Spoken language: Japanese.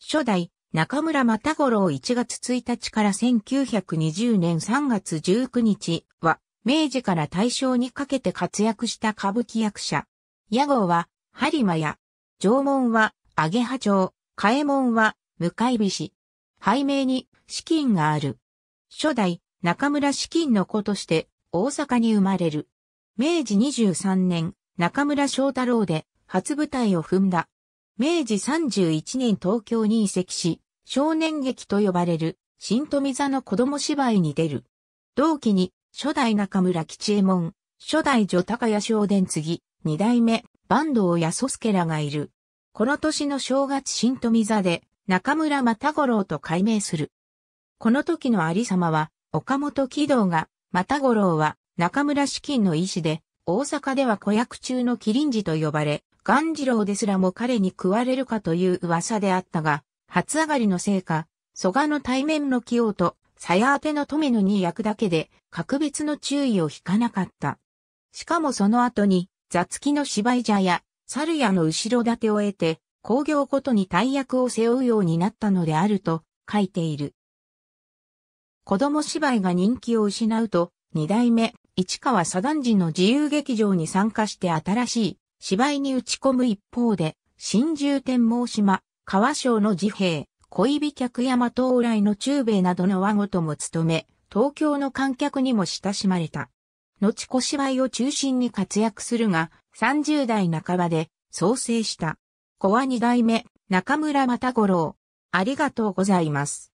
初代、中村又五郎1月1日から1920年3月19日は、明治から大正にかけて活躍した歌舞伎役者。屋号は、播磨屋。縄文は、揚げ波町。替え門は、向かい菱。背名に、資金がある。初代、中村資金の子として、大阪に生まれる。明治23年、中村翔太郎で、初舞台を踏んだ。明治31年東京に移籍し、少年劇と呼ばれる新富座の子供芝居に出る。同期に初代中村吉右衛門、初代女高屋正伝次、二代目坂東安助らがいる。この年の正月新富座で中村又五郎と改名する。この時の有様は岡本喜道が、又五郎は中村資金の医師で、大阪では子役中の麒麟児と呼ばれ、ジロウですらも彼に食われるかという噂であったが、初上がりのせいか、蘇我の対面の起用と、鞘当ての富野に焼くだけで、格別の注意を引かなかった。しかもその後に、雑木の芝居者や、猿屋の後ろ盾を得て、工業ごとに大役を背負うようになったのであると書いている。子供芝居が人気を失うと、二代目、市川左段次の自由劇場に参加して新しい芝居に打ち込む一方で、新獣天毛島、川省の自兵、恋美客山東来の中米などの和ごとも務め、東京の観客にも親しまれた。後小芝居を中心に活躍するが、30代半ばで創生した。子は二代目、中村又五郎。ありがとうございます。